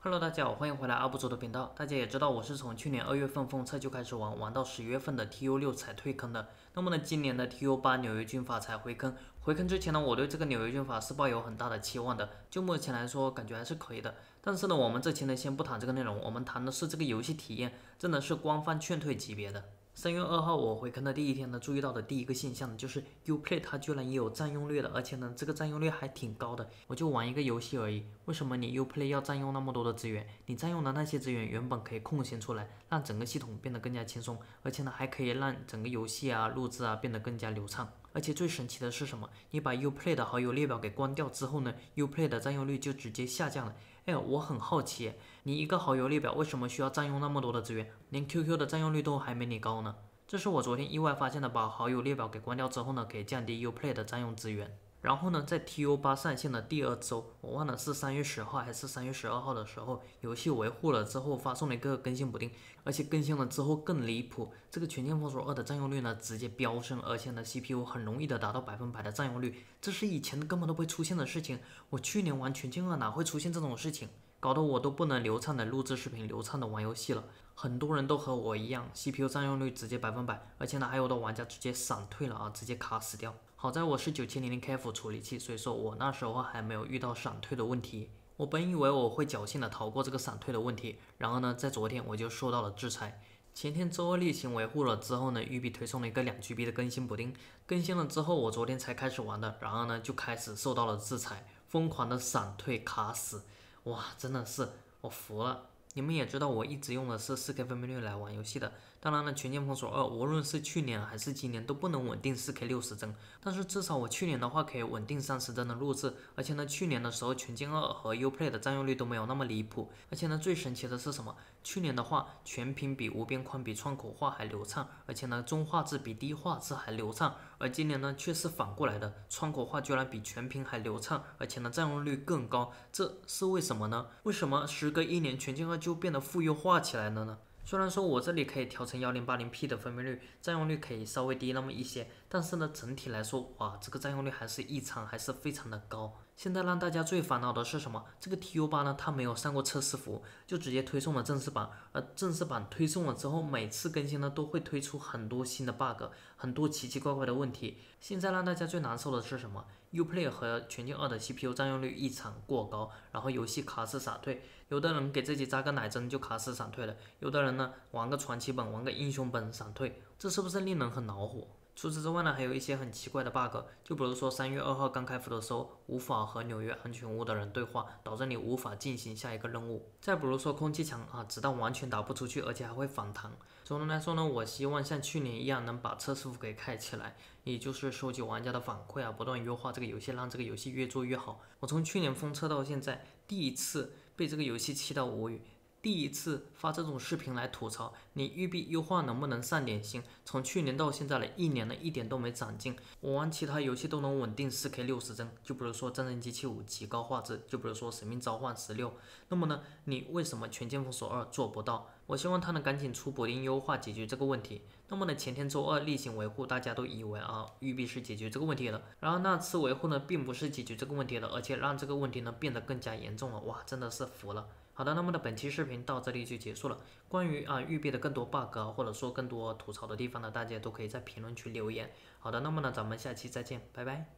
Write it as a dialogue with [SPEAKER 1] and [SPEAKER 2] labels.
[SPEAKER 1] Hello，大家好，欢迎回来阿布卓的频道。大家也知道，我是从去年二月份封测就开始玩，玩到十月份的 TU 六才退坑的。那么呢，今年的 TU 八纽约军阀才回坑。回坑之前呢，我对这个纽约军阀是抱有很大的期望的。就目前来说，感觉还是可以的。但是呢，我们这期呢，先不谈这个内容，我们谈的是这个游戏体验，真的是官方劝退级别的。三月二号我回坑的第一天呢，注意到的第一个现象呢，就是 UPlay 它居然也有占用率的，而且呢这个占用率还挺高的。我就玩一个游戏而已，为什么你 UPlay 要占用那么多的资源？你占用的那些资源原本可以空闲出来，让整个系统变得更加轻松，而且呢还可以让整个游戏啊录制啊变得更加流畅。而且最神奇的是什么？你把 UPlay 的好友列表给关掉之后呢，UPlay 的占用率就直接下降了。哎，我很好奇，你一个好友列表为什么需要占用那么多的资源？连 QQ 的占用率都还没你高呢。这是我昨天意外发现的，把好友列表给关掉之后呢，可以降低 UPlay 的占用资源。然后呢，在 T o 八上线的第二周，我忘了是三月十号还是三月十二号的时候，游戏维护了之后发送了一个更新补丁，而且更新了之后更离谱，这个全境封锁二的占用率呢直接飙升，而且呢 C P U 很容易的达到百分百的占用率，这是以前根本都不会出现的事情。我去年玩全境二哪会出现这种事情？搞得我都不能流畅的录制视频，流畅的玩游戏了。很多人都和我一样，CPU 占用率直接百分百，而且呢，还有的玩家直接闪退了啊，直接卡死掉。好在我是九千零零 KF 处理器，所以说我那时候还没有遇到闪退的问题。我本以为我会侥幸的逃过这个闪退的问题，然后呢，在昨天我就受到了制裁。前天周二例行维护了之后呢，育碧推送了一个两 G B 的更新补丁，更新了之后，我昨天才开始玩的，然后呢，就开始受到了制裁，疯狂的闪退卡死。哇，真的是，我服了。你们也知道，我一直用的是四 K 分辨率来玩游戏的。当然了，全键封锁二无论是去年还是今年都不能稳定四 K 六十帧，但是至少我去年的话可以稳定三十帧的录制。而且呢，去年的时候全键二和 Uplay 的占用率都没有那么离谱。而且呢，最神奇的是什么？去年的话全屏比无边框比窗口化还流畅，而且呢中画质比低画质还流畅。而今年呢却是反过来的，窗口化居然比全屏还流畅，而且呢占用率更高。这是为什么呢？为什么时隔一年全境二？就变得富裕化起来了呢。虽然说我这里可以调成幺零八零 P 的分辨率，占用率可以稍微低那么一些，但是呢，整体来说，哇，这个占用率还是异常，还是非常的高。现在让大家最烦恼的是什么？这个 T U 八呢，它没有上过测试服，就直接推送了正式版。而正式版推送了之后，每次更新呢都会推出很多新的 bug，很多奇奇怪怪的问题。现在让大家最难受的是什么？U Play 和《全境二》的 CPU 占用率异常过高，然后游戏卡死闪退。有的人给自己扎个奶针就卡死闪退了，有的人呢玩个传奇本玩个英雄本闪退，这是不是令人很恼火？除此之外呢，还有一些很奇怪的 bug，就比如说三月二号刚开服的时候，无法和纽约安全屋的人对话，导致你无法进行下一个任务。再比如说空气墙啊，子弹完全打不出去，而且还会反弹。总的来说呢，我希望像去年一样能把测试服给开起来，也就是收集玩家的反馈啊，不断优化这个游戏，让这个游戏越做越好。我从去年封测到现在，第一次被这个游戏气到无语。第一次发这种视频来吐槽，你育碧优化能不能上点心？从去年到现在了一年了，一点都没长进。我玩其他游戏都能稳定四 K 六十帧，就比如说《战争机器五》极高画质，就比如说《使命召唤十六》，那么呢，你为什么《全剑封锁二》做不到？我希望他能赶紧出补丁优化解决这个问题。那么呢，前天周二例行维护，大家都以为啊，玉碧是解决这个问题了。然而那次维护呢，并不是解决这个问题了，而且让这个问题呢变得更加严重了。哇，真的是服了。好的，那么呢，本期视频到这里就结束了。关于啊，玉碧的更多 bug 或者说更多吐槽的地方呢，大家都可以在评论区留言。好的，那么呢，咱们下期再见，拜拜。